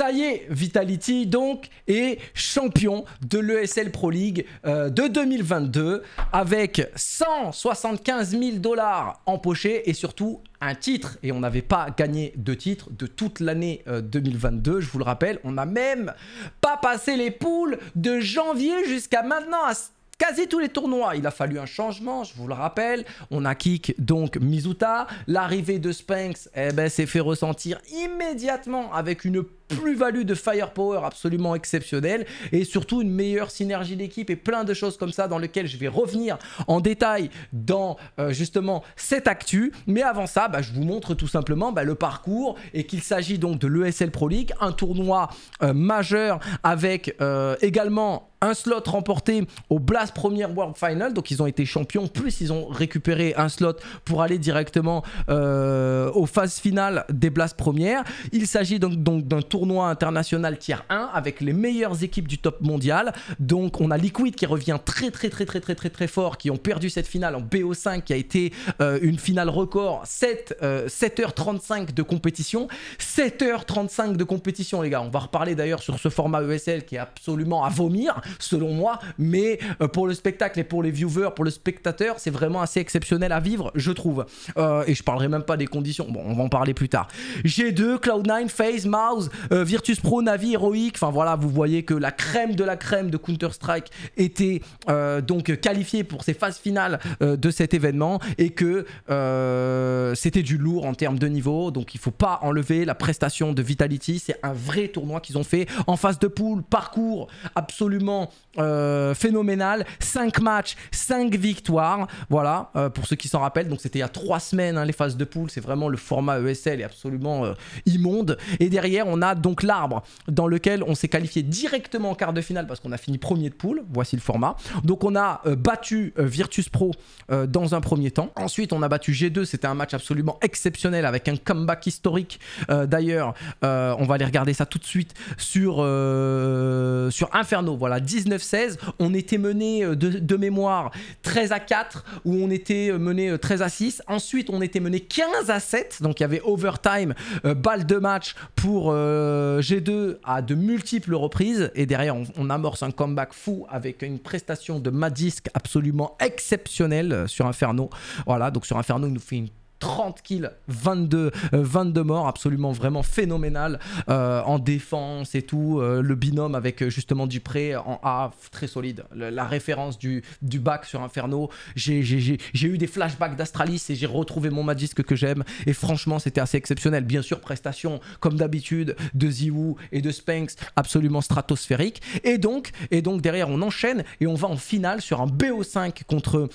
Ça y est, Vitality donc est champion de l'ESL Pro League euh, de 2022 avec 175 000 dollars empochés et surtout un titre. Et on n'avait pas gagné de titre de toute l'année 2022, euh, je vous le rappelle. On n'a même pas passé les poules de janvier jusqu'à maintenant à quasi tous les tournois. Il a fallu un changement, je vous le rappelle. On a kick donc Mizuta. L'arrivée de Spanx eh ben, s'est fait ressentir immédiatement avec une plus-value de firepower absolument exceptionnel et surtout une meilleure synergie d'équipe et plein de choses comme ça dans lesquelles je vais revenir en détail dans euh, justement cette actu. Mais avant ça, bah, je vous montre tout simplement bah, le parcours et qu'il s'agit donc de l'ESL Pro League, un tournoi euh, majeur avec euh, également un slot remporté au Blast Premier World Final. Donc ils ont été champions, plus ils ont récupéré un slot pour aller directement aux phases finales des Blast Premières. Il s'agit donc d'un tournoi tournoi international tier 1 avec les meilleures équipes du top mondial. Donc on a Liquid qui revient très très très très très très très fort, qui ont perdu cette finale en BO5 qui a été euh, une finale record, 7, 7h35 euh, de compétition. 7h35 de compétition les gars, on va reparler d'ailleurs sur ce format ESL qui est absolument à vomir selon moi, mais euh, pour le spectacle et pour les viewers, pour le spectateur, c'est vraiment assez exceptionnel à vivre je trouve. et je parlerai même pas des conditions, bon on va en parler plus tard. G2, Cloud9, FaZe, Mouse, euh, Virtus Pro, Navi, Heroic, enfin voilà, vous voyez que la crème de la crème de Counter-Strike était euh, donc qualifiée pour ces phases finales euh, de cet événement et que c'était du lourd en termes de niveau. Donc il ne faut pas enlever la prestation de Vitality. C'est un vrai tournoi qu'ils ont fait en phase de poule, parcours absolument phénoménal. 5 matchs, 5 victoires. Voilà, pour ceux qui s'en rappellent. Donc c'était il y a 3 semaines hein, les phases de poule. C'est vraiment le format ESL est absolument immonde. Et derrière, on a donc l'arbre dans lequel on s'est qualifié directement en quart de finale parce qu'on a fini premier de poule, voici le format. Donc on a euh, battu euh, Virtus Pro euh, dans un premier temps. Ensuite on a battu G2, c'était un match absolument exceptionnel avec un comeback historique. D'ailleurs on va aller regarder ça tout de suite sur, sur Inferno, voilà 19-16. On était mené de, mémoire 13 à 4 où on était mené 13 à 6. Ensuite on était mené 15 à 7, donc il y avait overtime, balle de match pour... Euh, G2 à de multiples reprises. Et derrière, on, amorce un comeback fou avec une prestation de Madisk absolument exceptionnelle sur Inferno. Voilà, donc sur Inferno, il nous fait une 30 kills, 22, 22 euh, morts, absolument vraiment phénoménal euh, en défense et tout. Euh, le binôme avec justement Dupré en A, très solide. la référence du, du bac sur Inferno. J'ai eu des flashbacks d'Astralis et j'ai retrouvé mon Magisque que j'aime. Et franchement, c'était assez exceptionnel. Bien sûr, prestation, comme d'habitude, de Ziwu et de Spanx, absolument stratosphérique. Et donc, et donc derrière, on enchaîne et on va en finale sur un BO5 contre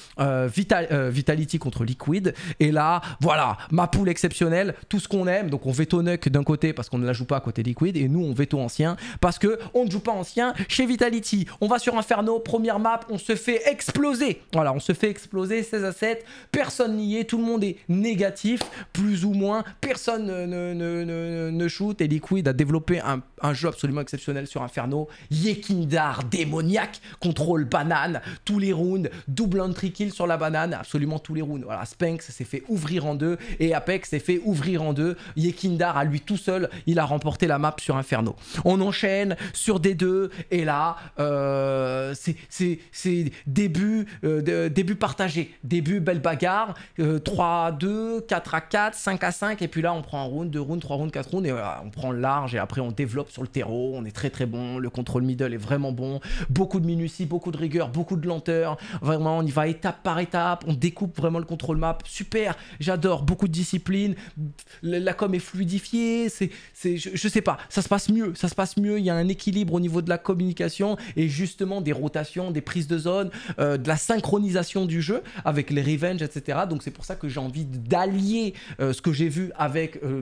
Vitality contre Liquid. Et là, voilà, ma poule exceptionnelle, tout ce qu'on aime. Donc on veto nuck d'un côté parce qu'on ne la joue pas à côté Liquid et nous on veto ancien parce que on ne joue pas ancien chez Vitality. On va sur Inferno, première map, on se fait exploser. Voilà, on se fait exploser 16 à 7, personne n'y est, tout le monde est négatif, plus ou moins, personne ne, ne, shoot et Liquid a développé un, jeu absolument exceptionnel sur Inferno. Yekindar démoniaque, contrôle banane, tous les rounds, double entry kill sur la banane, absolument tous les rounds. Voilà, sphinx s'est fait ouvrir en deux et Apex s'est fait ouvrir en deux. Yekindar à lui tout seul, il a remporté la map sur Inferno. On enchaîne sur D2 et là, euh, c'est début, euh, début partagé, début belle bagarre, 3 euh, à 2, 4 à 4, 5 à 5 et puis là on prend un round, deux rounds, trois rounds, quatre rounds et on prend le large et après on développe sur le terreau, on est très très bon, le contrôle middle est vraiment bon, beaucoup de minutie, beaucoup de rigueur, beaucoup de lenteur, vraiment on y va étape par étape, on découpe vraiment le contrôle map, super, j'adore, beaucoup de discipline, la com est fluidifiée, c'est, c'est, je, ne sais pas, ça se passe mieux, ça se passe mieux, il y a un équilibre au niveau de la communication et justement des rotations, des prises de zone, euh, de la synchronisation du jeu avec les revenge, etc. Donc c'est pour ça que j'ai envie d'allier euh, ce que j'ai vu avec euh,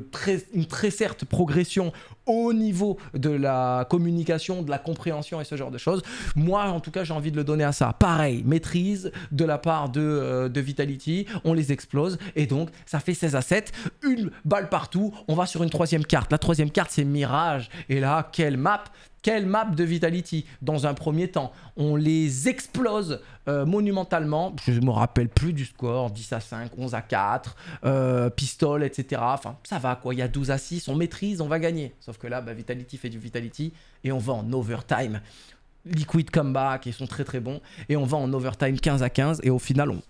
une très certe progression au niveau de la communication, de la compréhension et ce genre de choses. Moi, en tout cas, j'ai envie de le donner à ça. Pareil, maîtrise de la part de, euh, de Vitality, on les explose et donc ça fait 16 à 7, une balle partout, on va sur une troisième carte. La troisième carte, c'est Mirage. Et là, quelle map quelle map de Vitality dans un premier temps. On les explose euh, monumentalement. Je ne me rappelle plus du score, 10 à 5, 11 à 4, euh, etc. Enfin, ça va quoi, il y a 12 à 6, on maîtrise, on va gagner. Sauf que là, bah, Vitality fait du Vitality et on va en overtime. Liquid comeback, ils sont très très bons. Et on va en overtime 15 à 15 et au final, on,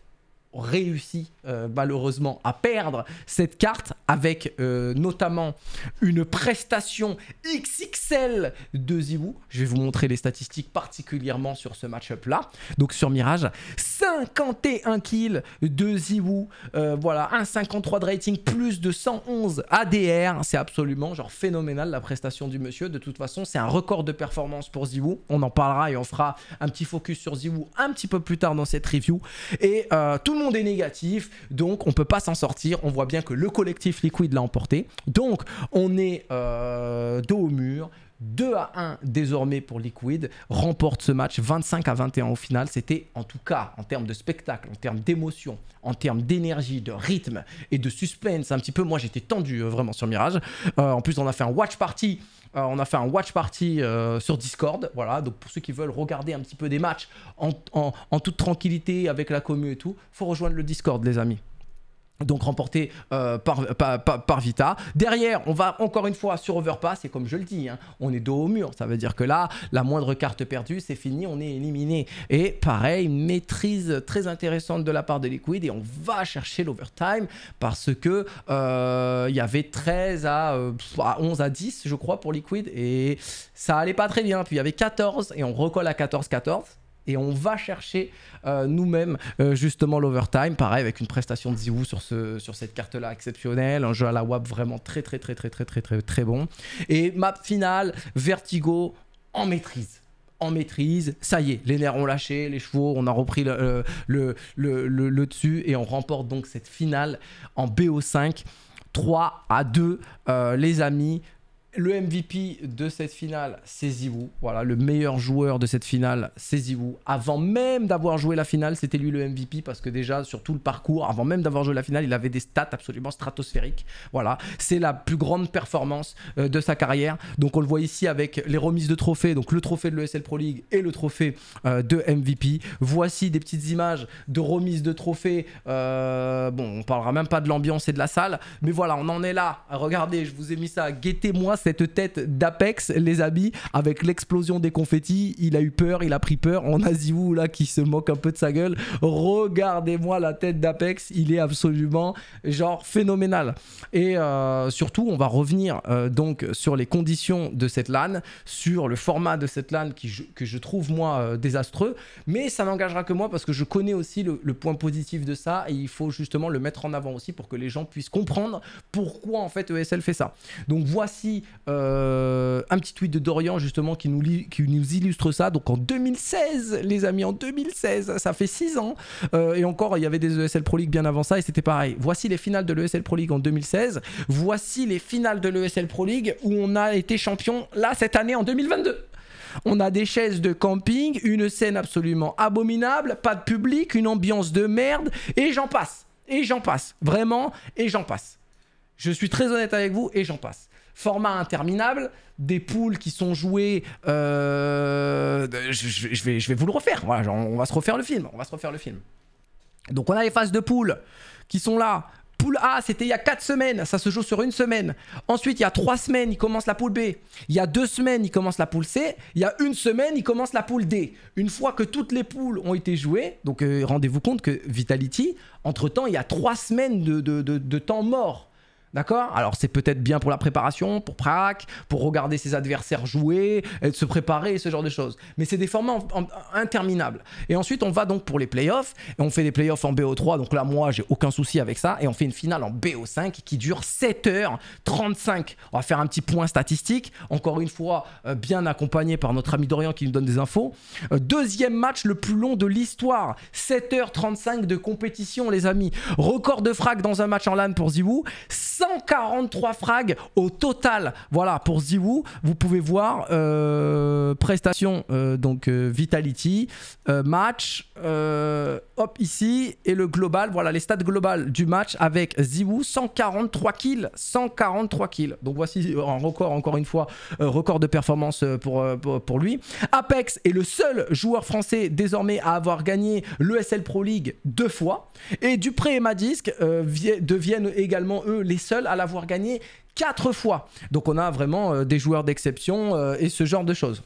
réussi euh, malheureusement à perdre cette carte avec euh, notamment une prestation XXL de Ziwu. Je vais vous montrer les statistiques particulièrement sur ce match-up là. Donc sur Mirage, 51 kills de Ziwu, euh, voilà, un 53 de rating, plus de 111 ADR. C'est absolument genre phénoménal la prestation du monsieur. De toute façon, c'est un record de performance pour Ziwu. On en parlera et on fera un petit focus sur Ziwu un petit peu plus tard dans cette review. Et tout le des est négatif, donc on peut pas s'en sortir. On voit bien que le collectif liquide l'a emporté. Donc on est euh, dos au mur, 2 à 1 désormais pour Liquid, remporte ce match 25 à 21 au final. C'était en tout cas en termes de spectacle, en termes d'émotion, en termes d'énergie, de rythme et de suspense un petit peu. Moi j'étais tendu euh, vraiment sur Mirage. Euh, en plus on a fait un watch party. Euh, on a fait un watch party sur Discord, voilà, donc pour ceux qui veulent regarder un petit peu des matchs en, toute tranquillité avec la commu et tout, faut rejoindre le Discord les amis donc remporté euh, par, Vita. Derrière, on va encore une fois sur Overpass, et comme je le dis, hein, on est dos au mur. Ça veut dire que là, la moindre carte perdue, c'est fini, on est éliminé. Et pareil, maîtrise très intéressante de la part de Liquid, et on va chercher l'overtime, parce que euh, il y avait 13 à, euh, à, 11 à 10, je crois, pour Liquid, et ça allait pas très bien. Puis il y avait 14, et on recolle à 14-14 et on va chercher euh, nous-mêmes euh, justement l'overtime. Pareil avec une prestation de Ziwu sur, ce, sur cette carte-là exceptionnelle, un jeu à la WAP vraiment très très très très très très très très bon. Et map finale, Vertigo en maîtrise. En maîtrise, ça y est, les nerfs ont lâché, les chevaux, on a repris le, euh, le, dessus et on remporte donc cette finale en BO5. 3 à 2, les amis. Le MVP de cette finale, c'est vous Voilà, le meilleur joueur de cette finale, c'est vous Avant même d'avoir joué la finale, c'était lui le MVP parce que déjà sur tout le parcours, avant même d'avoir joué la finale, il avait des stats absolument stratosphériques. Voilà, c'est la plus grande performance euh, de sa carrière. Donc on le voit ici avec les remises de trophées, donc le trophée de l'ESL Pro League et le trophée euh, de MVP. Voici des petites images de remises de trophées. Euh, bon, on parlera même pas de l'ambiance et de la salle, mais voilà, on en est là. Regardez, je vous ai mis ça. Guettez-moi cette tête d'Apex, les amis, avec l'explosion des confettis. Il a eu peur, il a pris peur. On a Ziou là qui se moque un peu de sa gueule. Regardez-moi la tête d'Apex, il est absolument genre phénoménal. Et euh, surtout, on va revenir euh, donc sur les conditions de cette LAN, sur le format de cette LAN qui que je trouve moi euh, désastreux, mais ça n'engagera que moi parce que je connais aussi le, point positif de ça et il faut justement le mettre en avant aussi pour que les gens puissent comprendre pourquoi en fait ESL fait ça. Donc voici euh, un petit tweet de Dorian justement qui nous, qui nous illustre ça. Donc en 2016, les amis, en 2016, ça fait 6 ans. Euh, et encore, il y avait des ESL Pro League bien avant ça et c'était pareil. Voici les finales de l'ESL Pro League en 2016. Voici les finales de l'ESL Pro League où on a été champion là cette année en 2022. On a des chaises de camping, une scène absolument abominable, pas de public, une ambiance de merde et j'en passe. Et j'en passe. Vraiment, et j'en passe. Je suis très honnête avec vous et j'en passe. Format interminable, des poules qui sont jouées. Euh, je, vais, je vais vous le refaire. on va se refaire le film. On va se refaire le film. Donc on a les phases de poules qui sont là. Poule A, c'était il y a 4 semaines, ça se joue sur une semaine. Ensuite, il y a 3 semaines, il commence la poule B. Il y a 2 semaines, il commence la poule C. Il y a une semaine, il commence la poule D. Une fois que toutes les poules ont été jouées, donc euh, rendez-vous compte que Vitality, entre-temps, il y a 3 semaines de temps mort. D'accord Alors c'est peut-être bien pour la préparation, pour Prac, pour regarder ses adversaires jouer, se préparer, ce genre de choses. Mais c'est des formats interminables. Et ensuite, on va donc pour les playoffs. Et on fait des playoffs en BO3. Donc là, moi, j'ai aucun souci avec ça. Et on fait une finale en BO5 qui dure 7h35. On va faire un petit point statistique. Encore une fois, euh, bien accompagné par notre ami Dorian qui nous donne des infos. Euh, deuxième match le plus long de l'histoire. 7h35 de compétition, les amis. Record de frac dans un match en LAN pour Ziwoo. 143 frags au total. Voilà, pour Ziwoo, vous pouvez voir euh, prestation, euh, donc euh, Vitality, match, hop ici, et le global, voilà les stats globales du match avec Ziwu. 143 kills, 143 kills. Donc voici un record, encore une fois, record de performance pour, pour, lui. Apex est le seul joueur français désormais à avoir gagné l'ESL Pro League deux fois. Et Dupré et Madisque deviennent également eux les seuls à l'avoir gagné quatre fois. Donc on a vraiment euh, des joueurs d'exception euh, et ce genre de choses.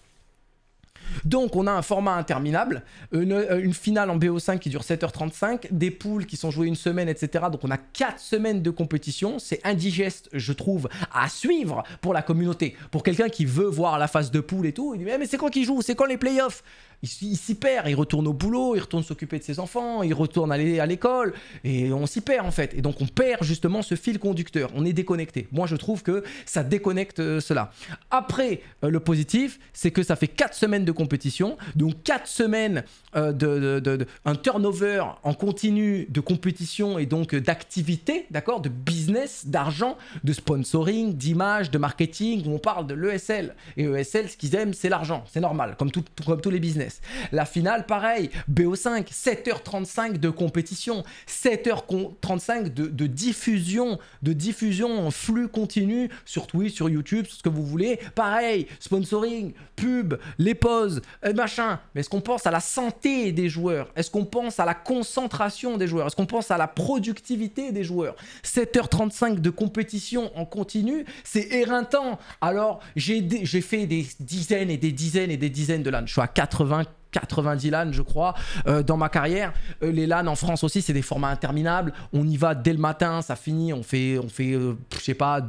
Donc on a un format interminable, une, euh, finale en BO5 qui dure 7h35, des poules qui sont jouées une semaine, etc. Donc on a quatre semaines de compétition. C'est indigeste, je trouve, à suivre pour la communauté. Pour quelqu'un qui veut voir la phase de poule et tout, il dit mais c'est quand qui joue C'est quand les playoffs il, s'y perd, il retourne au boulot, il retourne s'occuper de ses enfants, il retourne aller à l'école, et on s'y perd en fait. Et donc on perd justement ce fil conducteur, on est déconnecté. Moi je trouve que ça déconnecte euh, cela. Après, euh, le positif, c'est que ça fait 4 semaines de compétition, donc 4 semaines euh, de, un turnover en continu de compétition et donc d'activité, d'accord, de business, d'argent, de sponsoring, d'image, de marketing, où on parle de l'ESL. Et ESL, ce qu'ils aiment, c'est l'argent, c'est normal, comme, comme tous les business. La finale, pareil, BO5, 7h35 de compétition, 7h35 de, diffusion, de diffusion en flux continu sur Twitch, sur YouTube, sur ce que vous voulez. Pareil, sponsoring, pub, les pauses, euh, machin. Mais est-ce qu'on pense à la santé des joueurs Est-ce qu'on pense à la concentration des joueurs Est-ce qu'on pense à la productivité des joueurs 7h35 de compétition en continu, c'est éreintant. Alors, j'ai fait des dizaines et des dizaines et des dizaines de LAN. Je suis à 80 90 LAN, je crois, euh, dans ma carrière. Euh, les LAN en France aussi, c'est des formats interminables. On y va dès le matin, ça finit, on fait, on fait euh, je sais pas,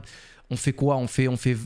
on fait quoi On fait, on fait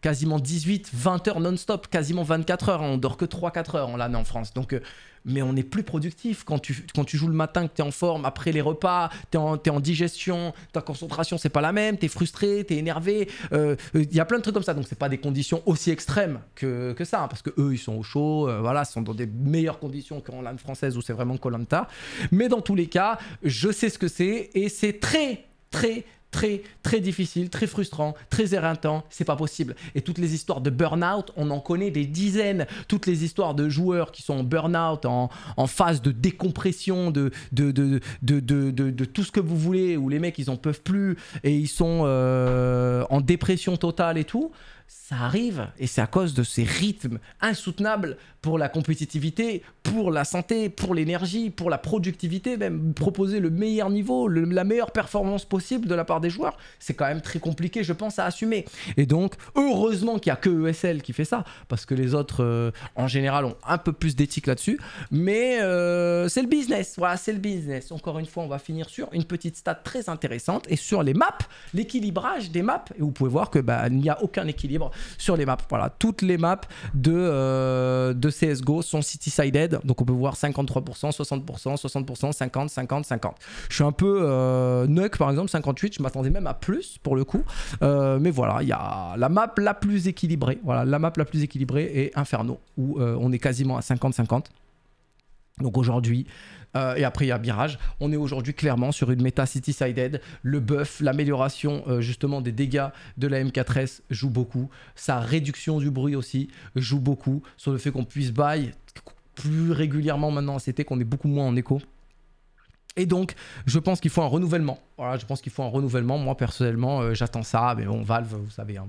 quasiment 18, 20 heures non-stop, quasiment 24 heures. On dort que 3-4 heures en l'année en France. Donc, euh, mais on est plus productif quand tu, quand tu joues le matin, que tu es en forme, après les repas, tu es, en digestion, ta concentration, c'est pas la même, tu es frustré, tu es énervé. Euh, euh, il y a plein de trucs comme ça. Donc, c'est pas des conditions aussi extrêmes que, ça, hein, parce que eux, ils sont au chaud, voilà, sont dans des meilleures conditions qu'en LAN française où c'est vraiment Colanta. Mais dans tous les cas, je sais ce que c'est et c'est très, très, très très difficile, très frustrant, très éreintant, c'est pas possible. Et toutes les histoires de burn-out, on en connaît des dizaines. Toutes les histoires de joueurs qui sont en burn-out, en, phase de décompression, de de, tout ce que vous voulez, où les mecs ils en peuvent plus et ils sont euh, en dépression totale et tout ça arrive et c'est à cause de ces rythmes insoutenables pour la compétitivité, pour la santé, pour l'énergie, pour la productivité même, proposer le meilleur niveau, la meilleure performance possible de la part des joueurs, c'est quand même très compliqué je pense à assumer. Et donc heureusement qu'il n'y a que ESL qui fait ça parce que les autres euh, en général ont un peu plus d'éthique là-dessus, mais euh, c'est le business, voilà c'est le business. Encore une fois on va finir sur une petite stat très intéressante et sur les maps, l'équilibrage des maps et vous pouvez voir que bah, il n'y a aucun équilibre sur les maps. Voilà, toutes les maps de, euh, CSGO sont city-sided. Donc on peut voir 53%, 60%, 60%, 50, 50, 50. Je suis un peu euh, par exemple, 58. Je m'attendais même à plus pour le coup. Euh, mais voilà, il y a la map la plus équilibrée. Voilà, la map la plus équilibrée est Inferno où euh, on est quasiment à 50-50. Donc aujourd'hui, euh, et après, il y a Mirage. On est aujourd'hui clairement sur une méta city-sided. Le buff, l'amélioration euh, justement des dégâts de la M4S joue beaucoup. Sa réduction du bruit aussi joue beaucoup. Sur le fait qu'on puisse buy plus régulièrement maintenant C'était CT, qu'on est beaucoup moins en écho. Et donc, je pense qu'il faut un renouvellement. Voilà, je pense qu'il faut un renouvellement. Moi, personnellement, euh, j'attends ça. Mais bon, Valve, vous savez, hein,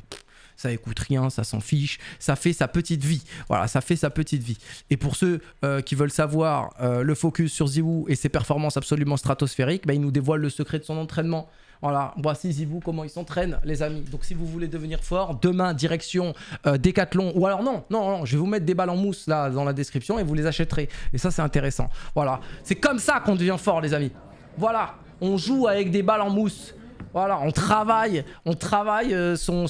ça écoute rien, ça s'en fiche, ça fait sa petite vie. Voilà, ça fait sa petite vie. Et pour ceux euh, qui veulent savoir euh, le focus sur Ziwoo et ses performances absolument stratosphériques, bah, il nous dévoile le secret de son entraînement. Voilà, voici Zibou comment il s'entraîne, les amis. Donc si vous voulez devenir fort, demain direction euh, Décathlon, ou alors non, non, non, je vais vous mettre des balles en mousse là dans la description et vous les achèterez. Et ça c'est intéressant. Voilà, c'est comme ça qu'on devient fort, les amis. Voilà, on joue avec des balles en mousse. Voilà, on travaille, on travaille euh, son,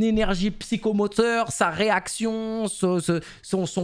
énergie psychomoteur, sa réaction, son,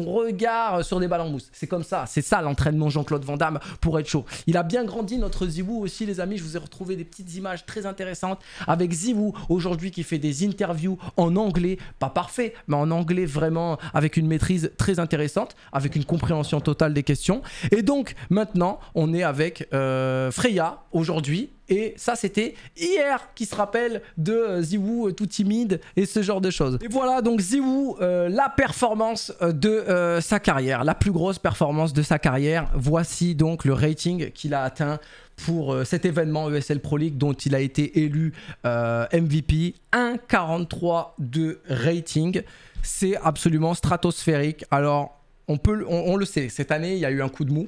regard euh, sur des ballons en mousse. C'est comme ça, c'est ça l'entraînement Jean-Claude Van Damme pour être chaud. Il a bien grandi notre Zibou aussi, les amis. Je vous ai retrouvé des petites images très intéressantes avec Zibou aujourd'hui qui fait des interviews en anglais, pas parfait, mais en anglais vraiment avec une maîtrise très intéressante, avec une compréhension totale des questions. Et donc maintenant, on est avec euh, Freya aujourd'hui et ça, c'était hier qui se rappelle de euh, Ziwoo euh, tout timide et ce genre de choses. Et voilà donc Ziwoo, euh, la performance de sa carrière, la plus grosse performance de sa carrière. Voici donc le rating qu'il a atteint pour cet événement ESL Pro League dont il a été élu MVP. 1,43 de rating. C'est absolument stratosphérique. Alors, on, peut, on le sait, cette année, il y a eu un coup de mou.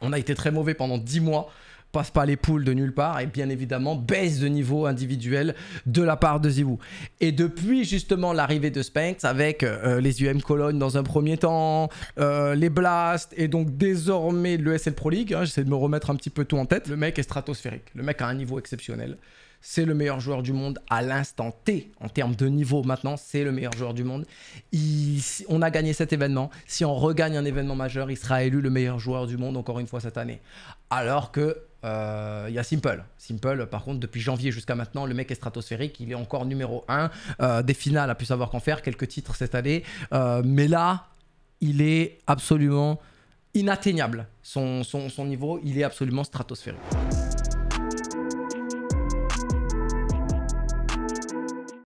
On a été très mauvais pendant 10 mois passe pas les poules de nulle part et bien évidemment baisse de niveau individuel de la part de Zivou. Et depuis justement l'arrivée de Spanx avec euh, euh, les UM Cologne dans un premier temps, euh, les blasts et donc désormais l'ESL Pro League, hein, j'essaie de me remettre un petit peu tout en tête, le mec est stratosphérique, le mec a un niveau exceptionnel. C'est le meilleur joueur du monde à l'instant T en termes de niveau. Maintenant, c'est le meilleur joueur du monde. on a gagné cet événement. Si on regagne un événement majeur, il sera élu le meilleur joueur du monde encore une fois cette année. Alors que euh, il y a Simple. Simple, par contre, depuis janvier jusqu'à maintenant, le mec est stratosphérique. Il est encore numéro 1 euh, des finales, A pu savoir qu'en faire, quelques titres cette année. Euh, mais là, il est absolument inatteignable. son niveau, il est absolument stratosphérique.